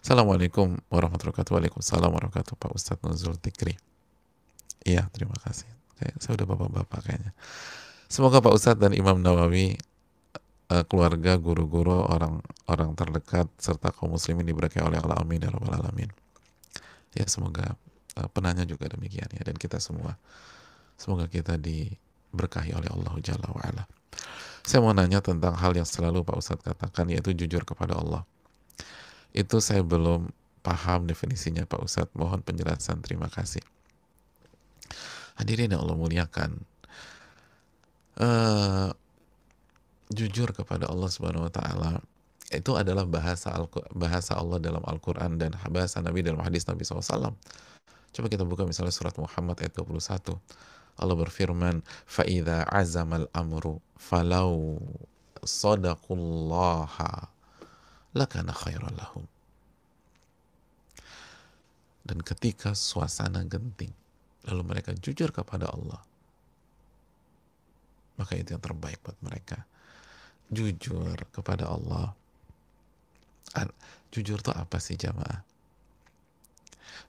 Assalamualaikum warahmatullahi wabarakatuh. Waalaikumsalam warahmatullahi wabarakatuh. Pak Ustadz Nuzul Tikri. Iya, terima kasih. Kayak saya udah bapak-bapak kayaknya. Semoga Pak Ustadz dan Imam Nawawi eh, keluarga, guru-guru, orang-orang terdekat serta kaum muslimin diberkahi oleh Allah amin ya rabbal alamin. Ya semoga eh, penanya juga demikian ya dan kita semua semoga kita diberkahi oleh Allah Jalla wa Saya mau nanya tentang hal yang selalu Pak Ustadz katakan yaitu jujur kepada Allah. Itu saya belum paham definisinya Pak Ustadz. Mohon penjelasan. Terima kasih. Hadirin yang Allah muliakan. Uh, jujur kepada Allah Subhanahu wa taala itu adalah bahasa Al bahasa Allah dalam Al-Qur'an dan bahasa Nabi dalam hadis Nabi SAW. Coba kita buka misalnya surat Muhammad ayat 21. Allah berfirman, فَإِذَا عَزَمَ الْأَمْرُ amru falau اللَّهَ lakana khairan lahum. Dan ketika suasana genting, lalu mereka jujur kepada Allah, maka itu yang terbaik buat mereka. Jujur kepada Allah. Jujur itu apa sih jamaah?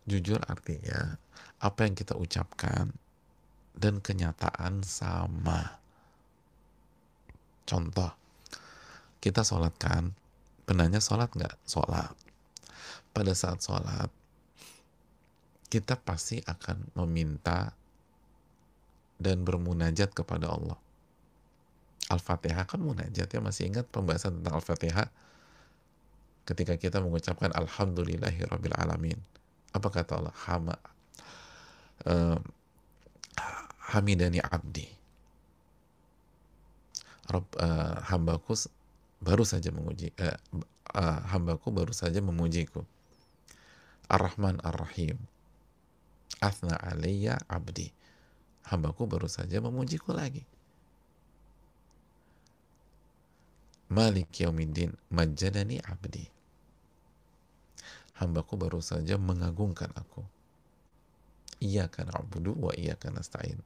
Jujur artinya apa yang kita ucapkan dan kenyataan sama. Contoh, kita sholatkan penanya sholat nggak sholat pada saat sholat kita pasti akan meminta dan bermunajat kepada Allah Al-Fatihah kan munajat ya masih ingat pembahasan tentang Al-Fatihah ketika kita mengucapkan Alhamdulillahi Rabbil Alamin apa kata Allah Hama uh, Hamidani Abdi Rob, uh, eh, hambaku baru saja menguji eh, eh, hambaku baru saja memujiku Ar-Rahman Ar-Rahim Athna alayya abdi hambaku baru saja memujiku lagi Malik yaumiddin majadani abdi hambaku baru saja mengagungkan aku Ia karena abdu wa iya karena stain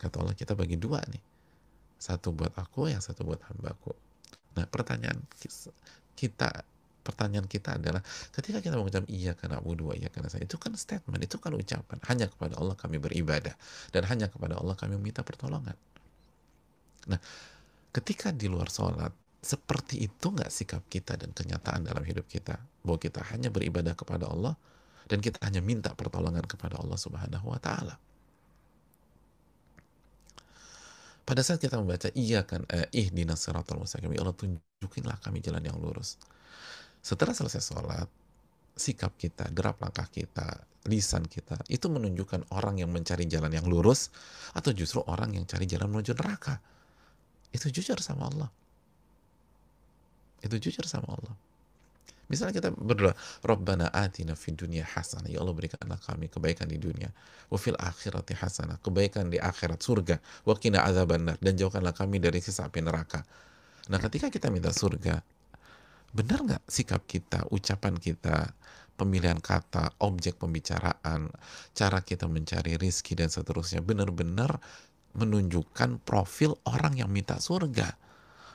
kata Allah kita bagi dua nih satu buat aku yang satu buat hambaku pertanyaan kita pertanyaan kita adalah ketika kita mengucap iya karena wudhu iya karena saya itu kan statement itu kan ucapan hanya kepada Allah kami beribadah dan hanya kepada Allah kami meminta pertolongan nah ketika di luar sholat seperti itu nggak sikap kita dan kenyataan dalam hidup kita bahwa kita hanya beribadah kepada Allah dan kita hanya minta pertolongan kepada Allah Subhanahu wa taala. pada saat kita membaca iya kan eh, dinasiratul siratal mustaqim ya Allah tunjukinlah kami jalan yang lurus setelah selesai sholat sikap kita gerak langkah kita lisan kita itu menunjukkan orang yang mencari jalan yang lurus atau justru orang yang cari jalan menuju neraka itu jujur sama Allah itu jujur sama Allah Misalnya kita berdoa, Rabbana atina fid dunya hasanah. Ya Allah berikanlah kami kebaikan di dunia. Wa fil akhirati hasanah. Kebaikan di akhirat surga. Wa qina azabannar dan jauhkanlah kami dari sisa api neraka. Nah, ketika kita minta surga, benar nggak sikap kita, ucapan kita, pemilihan kata, objek pembicaraan, cara kita mencari rizki dan seterusnya benar-benar menunjukkan profil orang yang minta surga?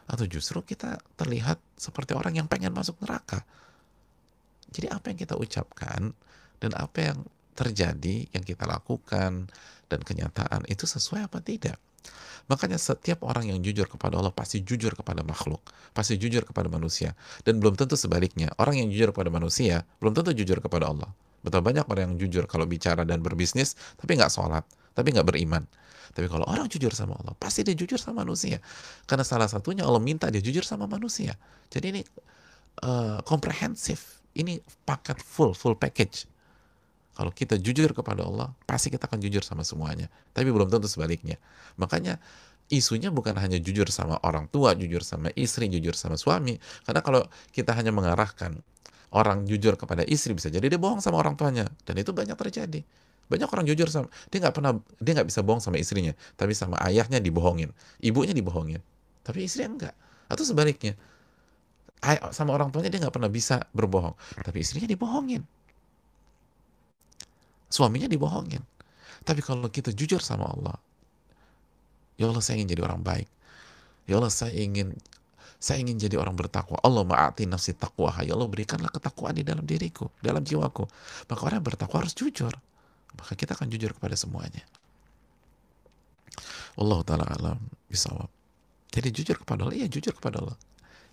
atau justru kita terlihat seperti orang yang pengen masuk neraka. Jadi apa yang kita ucapkan dan apa yang terjadi, yang kita lakukan dan kenyataan itu sesuai apa tidak? Makanya setiap orang yang jujur kepada Allah pasti jujur kepada makhluk, pasti jujur kepada manusia dan belum tentu sebaliknya. Orang yang jujur kepada manusia belum tentu jujur kepada Allah. Betapa banyak orang yang jujur kalau bicara dan berbisnis tapi nggak sholat tapi nggak beriman. Tapi kalau orang jujur sama Allah, pasti dia jujur sama manusia. Karena salah satunya Allah minta dia jujur sama manusia. Jadi ini uh, komprehensif, ini paket full, full package. Kalau kita jujur kepada Allah, pasti kita akan jujur sama semuanya. Tapi belum tentu sebaliknya. Makanya isunya bukan hanya jujur sama orang tua, jujur sama istri, jujur sama suami. Karena kalau kita hanya mengarahkan orang jujur kepada istri, bisa jadi dia bohong sama orang tuanya. Dan itu banyak terjadi. Banyak orang jujur sama dia nggak pernah dia nggak bisa bohong sama istrinya, tapi sama ayahnya dibohongin, ibunya dibohongin, tapi istrinya enggak. Atau sebaliknya, Ay sama orang tuanya dia nggak pernah bisa berbohong, tapi istrinya dibohongin, suaminya dibohongin. Tapi kalau kita jujur sama Allah, ya Allah saya ingin jadi orang baik, ya Allah saya ingin saya ingin jadi orang bertakwa. Allah ma'ati nafsi takwa. Ya Allah berikanlah ketakwaan di dalam diriku, dalam jiwaku. Maka orang yang bertakwa harus jujur maka kita akan jujur kepada semuanya. Allah taala alam bisawab. Jadi jujur kepada Allah, iya jujur kepada Allah.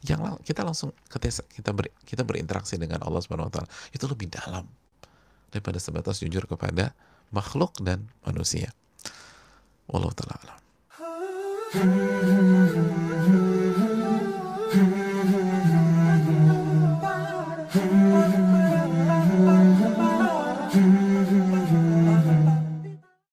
Yang lang kita langsung ketika kita ber, kita berinteraksi dengan Allah Subhanahu wa taala itu lebih dalam daripada sebatas jujur kepada makhluk dan manusia. Allah taala alam. Hmm.